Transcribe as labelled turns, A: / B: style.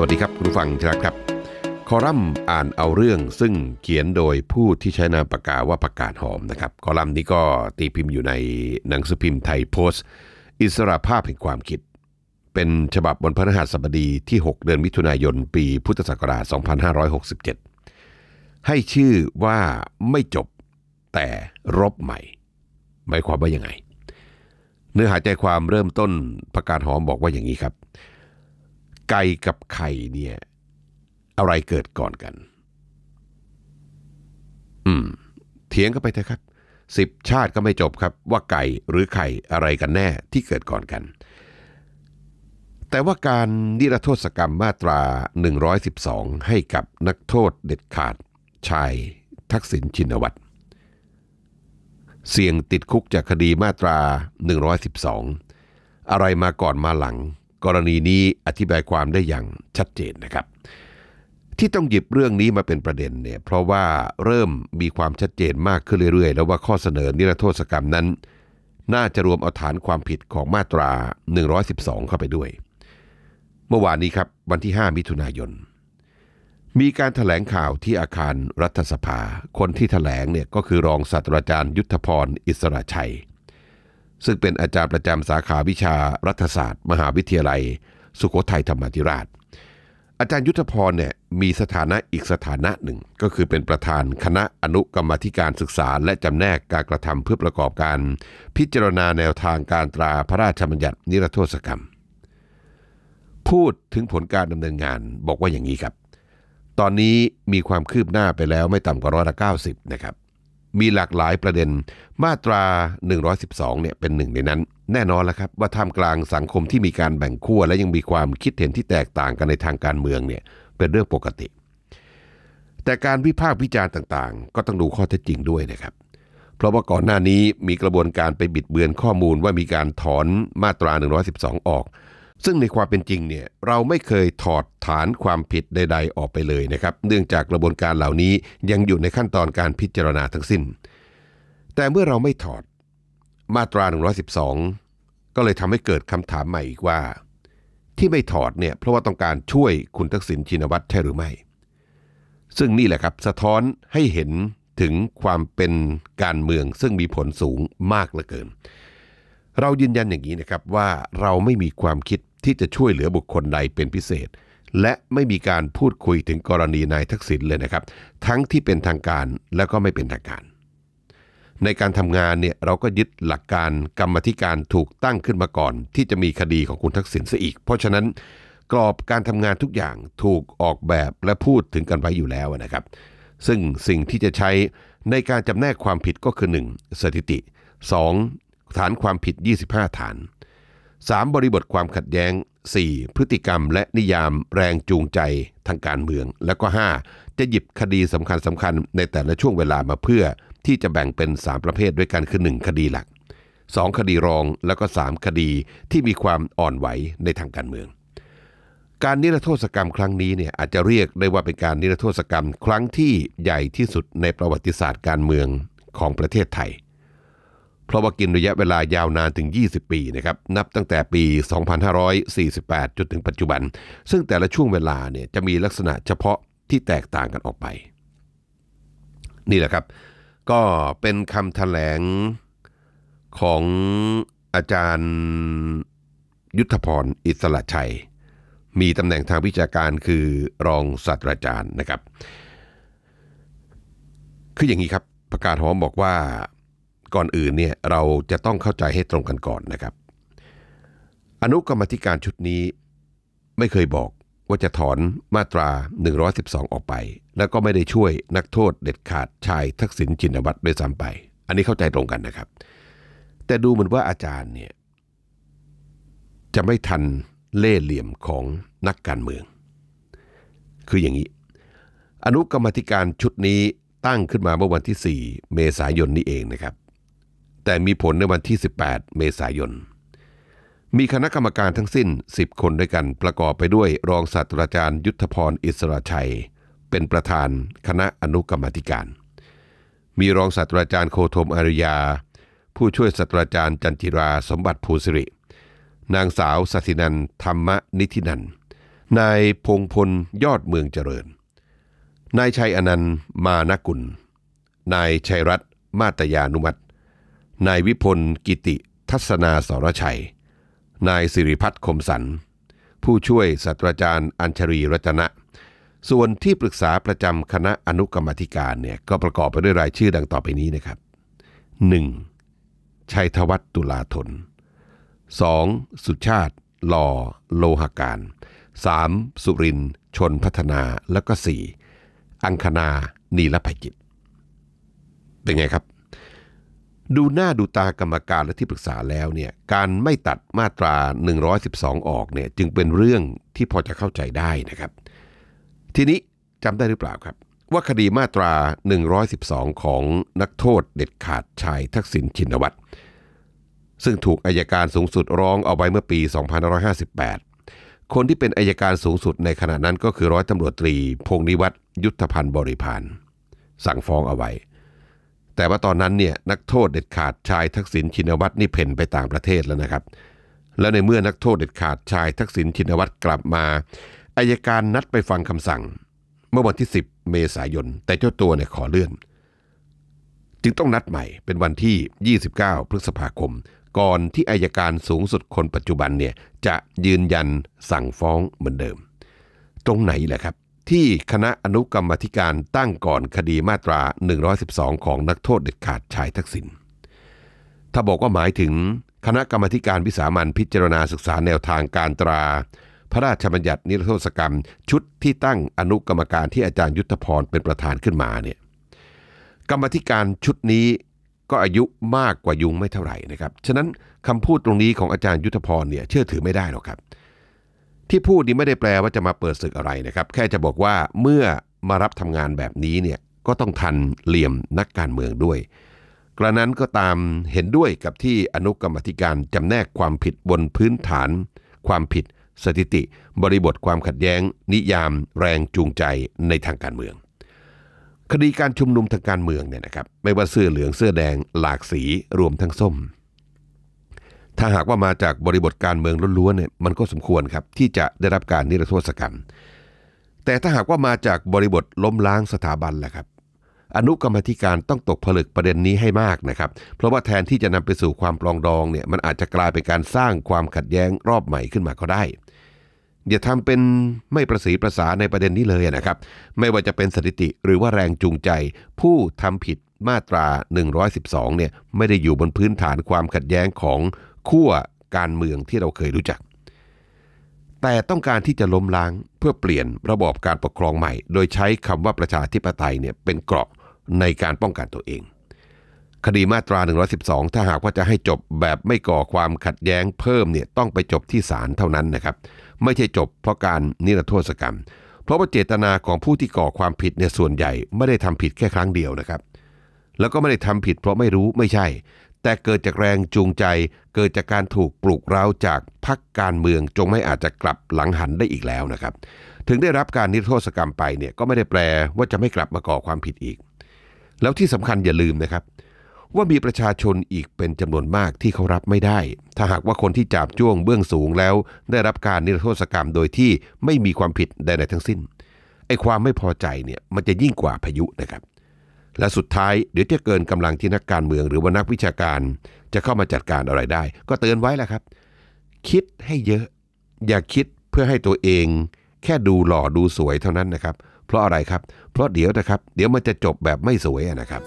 A: วัสดีครับคุณผู้ฟังที่รักครับ คอลัมน์อ่านเอาเรื่องซึ่งเขียนโดยผู้ที่ใช้นามปากกาว่าปากกาหอมนะครับ คอลัมน์นี้ก็ตีพิมพ์อยู่ในหนังสือพิมพ์ไทยโพสต์ อิสระภาพแห่งความคิด เป็นฉบับบนพระหัสบดีที่ 6 เดือนมิถุนายน ปีพุทธศักราช 2567 ให้ชื่อว่าไม่จบแต่รบใหม่หมายความว่ายังไง เนื้อหาใจความเริ่มต้นประกาศหอมบอกว่าอย่างนี้ครับไก่กับไข่เนี่ยอะไรเกิดก่อนกัน อืมเถียงกันไปเถอะครับสิบชาติก็ไม่จบครับว่าไก่หรือไข่อะไรกันแน่ที่เกิดก่อนกัน แต่ว่าการนิรโทษกรรมมาตรา 112 ให้กับนักโทษเด็ดขาดชายทักษิณชินวัตร เสี่ยงติดคุกจากคดีมาตรา 112 อะไรมาก่อนมาหลังกรณีนี้อธิบายความได้อย่างชัดเจนนะครับ ที่ต้องหยิบเรื่องนี้มาเป็นประเด็นเนี่ยเพราะว่าเริ่มมีความชัดเจนมากขึ้นเรื่อยๆ แล้วว่าข้อเสนอนิรโทษกรรมนั้น น่าจะรวมเอาฐานความผิดของมาตรา 112 เข้าไปด้วย เมื่อวานนี้ครับ วันที่ 5 มิถุนายน มีการถแถลงข่าวที่อาคารรัฐสภา คนที่ถแถลงเนี่ยก็คือรองศาสตราจารย์ยุทธพรอิสระชัยซึ่งเป็นอาจารย์ประจำสาขาวิชารัฐศาสตร์ มหาวิทยาลัย สุโขทัยธรรมธิราช อาจารย์ยุทธพรเนี่ยมีสถานะอีกสถานะหนึ่ง ก็คือเป็นประธานคณะอนุกรรมธิการศึกษา และจำแนกการกระทำเพื่อประกอบการ พิจารณาแนวทางการตราพระราชบัญญัตินิรโทษกรรม พูดถึงผลการดำเนินงานบอกว่าอย่างนี้ครับ ตอนนี้มีความคืบหน้าไปแล้วไม่ต่ำกว่าร้อยละเก้าสิบนะครับมีหลากหลายประเด็น มาตรา 112 เนี่ย เป็นหนึ่งในนั้น แน่นอนแล้วครับว่าท่ามกลางสังคมที่มีการแบ่งขั้วและยังมีความคิดเห็นที่แตกต่างกันในทางการเมืองเนี่ยเป็นเรื่องปกติ แต่การวิพากษ์วิจารณ์ต่างๆ ก็ต้องดูข้อเท็จจริงด้วยนะครับ เพราะว่าก่อนหน้านี้มีกระบวนการไปบิดเบือนข้อมูลว่ามีการถอนมาตรา 112 ออกซึ่งในความเป็นจริงเนี่ยเราไม่เคยถอดฐานความผิดใด ๆ ออกไปเลยนะครับ เนื่องจากกระบวนการเหล่านี้ยังอยู่ในขั้นตอนการพิจารณาทั้งสิ้นแต่เมื่อเราไม่ถอดมาตรา112ก็เลยทำให้เกิดคำถามใหม่อีกว่า ที่ไม่ถอดเนี่ยเพราะว่าต้องการช่วยคุณทักษิณชินวัตรใช่หรือไม่ ซึ่งนี่แหละครับสะท้อนให้เห็นถึงความเป็นการเมืองซึ่งมีผลสูงมากเหลือเกินเรายืนยันอย่างนี้นะครับว่าเราไม่มีความคิดที่จะช่วยเหลือบุคคลใดเป็นพิเศษ และไม่มีการพูดคุยถึงกรณีนายทักษิณเลยนะครับทั้งที่เป็นทางการและก็ไม่เป็นทางการ ในการทำงานเนี่ยเราก็ยึดหลักการกรรมธิการถูกตั้งขึ้นมาก่อน ที่จะมีคดีของคุณทักษิณซะอีก เพราะฉะนั้นกรอบการทำงานทุกอย่างถูกออกแบบและพูดถึงกันไว้อยู่แล้วนะครับ ซึ่งสิ่งที่จะใช้ในการจำแนกความผิดก็คือ 1. สถิติ 2. ฐานความผิด 25 ฐาน 3. บริบทความขัดแย้ง 4. พฤติกรรม และนิยามแรงจูงใจทางการเมือง และก็ 5. จะหยิบคดีสำคัญสำคัญในแต่ละช่วงเวลามาเพื่อที่จะแบ่งเป็น 3 ประเภทด้วยกันคือ 1 คดีหลัก 2 คดีรองแล้วก็ 3 คดีที่มีความอ่อนไหวในทางการเมือง การนิรโทษกรรมครั้งนี้เนี่ยอาจจะเรียกได้ว่าเป็นการนิรโทษกรรมครั้งที่ใหญ่ที่สุดในประวัติศาสตร์การเมืองของประเทศไทยเพราะว่ากินระยะเวลายาวนานถึง 20 ปีนะครับ นับตั้งแต่ปี 2548 จนถึงปัจจุบัน ซึ่งแต่ละช่วงเวลาเนี่ยจะมีลักษณะเฉพาะที่แตกต่างกันออกไป นี่แหละครับ ก็เป็นคำถแถลง ของอาจารย์ยุทธพรอิสระชัย มีตำแหน่งทางวิชาการคือรองศาสตราจารย์นะครับ คืออย่างนี้ครับ ประกาศหอมบอกว่าก่อนอื่นเนี่ยเราจะต้องเข้าใจให้ตรงกันก่อนนะครับ อนุกรรมธิการชุดนี้ไม่เคยบอกว่าจะถอนมาตรา112 ออกไป แล้วก็ไม่ได้ช่วยนักโทษเด็ดขาดชาย ทักษิณจินวัตรด้วยซ้ำไป อันนี้เข้าใจตรงกันนะครับ แต่ดูเหมือนว่าอาจารย์เนี่ยจะไม่ทันเล่เหลี่ยมของนักการเมือง คืออย่างนี้ อนุกรรมธิการชุดนี้ตั้งขึ้นมาเมื่อวันที่ 4 เมษายนนี้เองนะครับแต่มีผลในวันที่ 18 เมษายน มีคณะกรรมการทั้งสิ้น 10 คนด้วยกันประกอบไปด้วยรองศาสตราจารย์ยุทธพรอิสระชัย เป็นประธานคณะอนุกรรมธิการ มีรองศาสตราจารย์โคธมอริยา ผู้ช่วยศาสตราจารย์จันจิราสมบัติภูสิริ นางสาวสัตินันธรรมนิธินันนายพงพล ยอดเมืองเจริญ นายชัยอนันต์มานกุล นายชัยรัตน์มาตยานุมัตินายวิพลกิติทัศนาสรชัย นายสิริพัฒน์คมสัน ผู้ช่วยศาสตราจารย์อัญชรีรัตนะ ส่วนที่ปรึกษาประจำคณะอนุกรรมธิการเนี่ยก็ประกอบไปด้วยรายชื่อดังต่อไปนี้นะครับ 1. ชัยธวัฒน์ตุลาธน 2. สุชาติหล่อโลหาการ 3. สุรินชนพัฒนา แล้วก็ 4. อังคณา นีลภัยจิต เป็นไงครับดูหน้าดูตากรรมการและที่ปรึกษาแล้วเนี่ยการไม่ตัดมาตรา 112 ออกเนี่ยจึงเป็นเรื่องที่พอจะเข้าใจได้นะครับ ทีนี้จำได้หรือเปล่าครับ ว่าคดีมาตรา 112 ของนักโทษเด็ดขาดชายทักษิณชินวัตรซึ่งถูกอายการสูงสุดร้องเอาไว้เมื่อปี 2558 คนที่เป็นอายการสูงสุดในขณะนั้นก็คือร้อยตำรวจตรี พงนิวัตรยุทธพันธ์บริพานสั่งฟ้องเอาไว้แต่ว่าตอนนั้นเนี่ยนักโทษเด็ดขาดชายทักษิณชินวัตรนี่เพ่นไปต่างประเทศแล้วนะครับ แล้วในเมื่อนักโทษเด็ดขาดชายทักษิณชินวัตรกลับมาอายการนัดไปฟังคำสั่ง เมื่อวันที่ 10 เมษายนแต่เจ้าตัวเนี่ยขอเลื่อน จึงต้องนัดใหม่เป็นวันที่ 29 พฤษภาคม ก่อนที่อายการสูงสุดคนปัจจุบันเนี่ยจะยืนยันสั่งฟ้องเหมือนเดิม ตรงไหนแหละครับที่คณะอนุกรรมธิการตั้งก่อนคดีมาตรา 112 ของนักโทษเด็ดขาดชายทักษิณ ถ้าบอกว่าหมายถึงคณะกรรมการวิสามันพิจารณาศึกษาแนวทางการตรา พระราชบัญญัตินิรโทษกรรม ชุดที่ตั้งอนุกรรมการที่อาจารย์ยุทธพรเป็นประธานขึ้นมาเนี่ยกรรมธิการชุดนี้ก็อายุมากกว่ายุงไม่เท่าไหร่นะครับฉะนั้นคำพูดตรงนี้ของอาจารย์ยุทธพรเนี่ยเชื่อถือไม่ได้หรอกครับเที่พูดนี้ไม่ได้แปลว่าจะมาเปิดศึกอะไรนะครับ แค่จะบอกว่าเมื่อมารับทำงานแบบนี้เนี่ยก็ต้องทันเหลี่ยมนักการเมืองด้วย กระนั้นก็ตามเห็นด้วยกับที่อนุกรรมธิการจำแนกความผิดบนพื้นฐาน ความผิด สถิติ บริบทความขัดแย้ง นิยาม แรงจูงใจในทางการเมืองคดีการชุมนุมทางการเมืองเนี่ยนะครับไม่ว่าเสื้อเหลืองเสื้อแดงหลากสีรวมทั้งส้มถ้าหากว่ามาจากบริบทการเมืองล้วนๆเนี่ยมันก็สมควรครับที่จะได้รับการนิรโทษกรรม แต่ถ้าหากว่ามาจากบริบทล้มล้างสถาบันแหละครับ อนุกรรมธิการต้องตกผลึกประเด็นนี้ให้มากนะครับ เพราะว่าแทนที่จะนำไปสู่ความปลองดองเนี่ยมันอาจจะกลายเป็นการสร้างความขัดแย้งรอบใหม่ขึ้นมาก็ได้อย่าทำเป็นไม่ประสีประสาในประเด็นนี้เลยนะครับ ไม่ว่าจะเป็นสถิติหรือว่าแรงจูงใจ ผู้ทำผิดมาตรา 112เนี่ยไม่ได้อยู่บนพื้นฐานความขัดแย้งของขั้วการเมืองที่เราเคยรู้จัก แต่ต้องการที่จะล้มล้างเพื่อเปลี่ยนระบอบการปกครองใหม่ โดยใช้คำว่าประชาธิปไตยเนี่ยเป็นเกราะในการป้องกันตัวเอง คดีมาตรา 112 ถ้าหากว่าจะให้จบแบบไม่ก่อความขัดแย้งเพิ่มเนี่ยต้องไปจบที่ศาลเท่านั้นนะครับ ไม่ใช่จบเพราะการนิรโทษกรรม เพราะว่าเจตนาของผู้ที่ก่อความผิดเนี่ยส่วนใหญ่ ไม่ได้ทำผิดแค่ครั้งเดียวนะครับ แล้วก็ไม่ได้ทำผิด เพราะไม่รู้ไม่ใช่แต่เกิดจากแรงจูงใจ เกิดจากการถูกปลุกเร้าจากพรรคการเมืองจงไม่อาจจะกลับหลังหันได้อีกแล้วนะครับ ถึงได้รับการนิรโทษกรรมไปเนี่ยก็ไม่ได้แปลว่าจะไม่กลับมาก่อความผิดอีก แล้วที่สำคัญอย่าลืมนะครับ ว่ามีประชาชนอีกเป็นจำนวนมากที่เขารับไม่ได้ ถ้าหากว่าคนที่จับจ้วงเบื้องสูงแล้วได้รับการนิรโทษกรรมโดยที่ไม่มีความผิดใดๆทั้งสิ้น ไอ้ความไม่พอใจเนี่ยมันจะยิ่งกว่าพายุนะครับและสุดท้ายเดี๋ยวจะเกินกำลังที่นักการเมือง หรือว่านักวิชาการจะเข้ามาจัดการอะไรได้ ก็เตือนไว้แล้วครับ คิดให้เยอะ อย่าคิดเพื่อให้ตัวเอง แค่ดูหล่อดูสวยเท่านั้นนะครับ เพราะอะไรครับ เพราะเดี๋ยวนะครับเดี๋ยวมันจะจบแบบไม่สวยนะครับ